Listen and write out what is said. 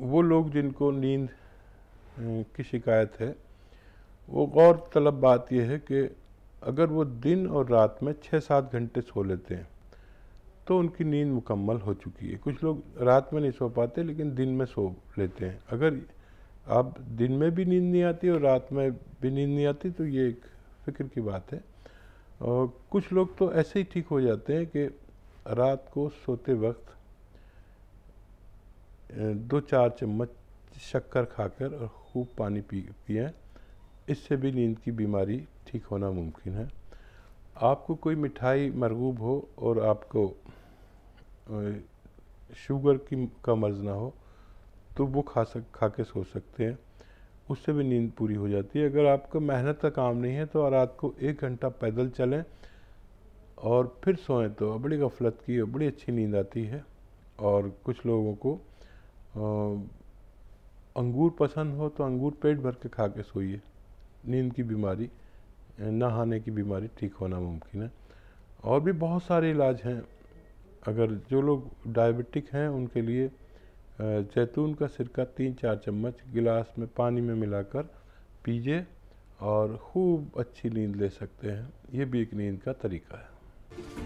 वो लोग जिनको नींद की शिकायत है वो गौर तलब बात यह है कि अगर वो दिन और रात में छः सात घंटे सो लेते हैं तो उनकी नींद मुकम्मल हो चुकी है कुछ लोग रात में नहीं सो पाते लेकिन दिन में सो लेते हैं अगर आप दिन में भी नींद नहीं आती और रात में भी नींद नहीं आती तो ये एक फ़िक्र की बात है और कुछ लोग तो ऐसे ही ठीक हो जाते हैं कि रात को सोते वक्त दो चार चम्मच शक्कर खाकर और खूब पानी पी पिए इससे भी नींद की बीमारी ठीक होना मुमकिन है आपको कोई मिठाई मरगूब हो और आपको शुगर की का मर्ज़ ना हो तो वो खा सक खा के सो सकते हैं उससे भी नींद पूरी हो जाती है अगर आपका मेहनत का काम नहीं है तो रात को एक घंटा पैदल चलें और फिर सोएं तो बड़ी गफलत की और बड़ी अच्छी नींद आती है और कुछ लोगों को अंगूर पसंद हो तो अंगूर पेट भर के खा के सोइए नींद की बीमारी नहाने की बीमारी ठीक होना मुमकिन है और भी बहुत सारे इलाज हैं अगर जो लोग डायबिटिक हैं उनके लिए जैतून का सिरका तीन चार चम्मच गिलास में पानी में मिलाकर पीजिए और खूब अच्छी नींद ले सकते हैं ये भी एक नींद का तरीका है